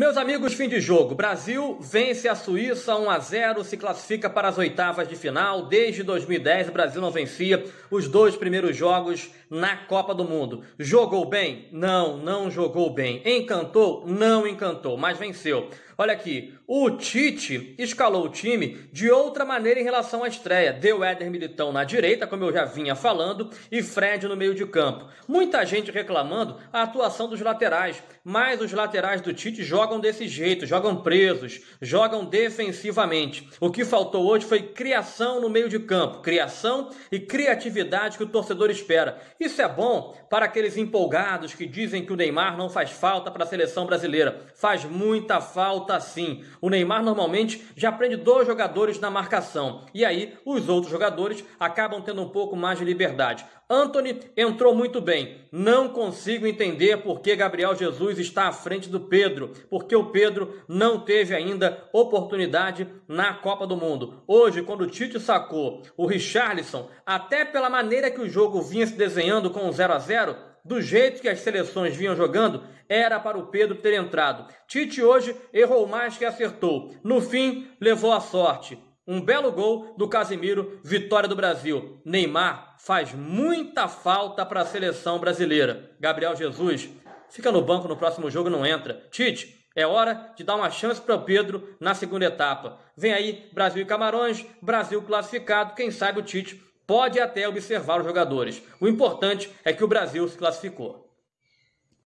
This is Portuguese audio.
Meus amigos, fim de jogo. Brasil vence a Suíça 1 a 0, se classifica para as oitavas de final. Desde 2010, o Brasil não vencia os dois primeiros jogos na Copa do Mundo. Jogou bem? Não, não jogou bem. Encantou? Não encantou, mas venceu. Olha aqui, o Tite escalou o time de outra maneira em relação à estreia. Deu Éder Militão na direita, como eu já vinha falando, e Fred no meio de campo. Muita gente reclamando a atuação dos laterais, mas os laterais do Tite jogam jogam desse jeito, jogam presos, jogam defensivamente. O que faltou hoje foi criação no meio de campo, criação e criatividade que o torcedor espera. Isso é bom para aqueles empolgados que dizem que o Neymar não faz falta para a seleção brasileira. Faz muita falta sim. O Neymar normalmente já prende dois jogadores na marcação e aí os outros jogadores acabam tendo um pouco mais de liberdade. Anthony entrou muito bem. Não consigo entender por que Gabriel Jesus está à frente do Pedro. Por porque o Pedro não teve ainda oportunidade na Copa do Mundo. Hoje, quando o Tite sacou o Richarlison, até pela maneira que o jogo vinha se desenhando com o 0 a 0 do jeito que as seleções vinham jogando, era para o Pedro ter entrado. Tite hoje errou mais que acertou. No fim, levou a sorte. Um belo gol do Casimiro, vitória do Brasil. Neymar faz muita falta para a seleção brasileira. Gabriel Jesus fica no banco no próximo jogo e não entra. Tite, é hora de dar uma chance para o Pedro na segunda etapa. Vem aí Brasil e Camarões, Brasil classificado. Quem sabe o Tite pode até observar os jogadores. O importante é que o Brasil se classificou.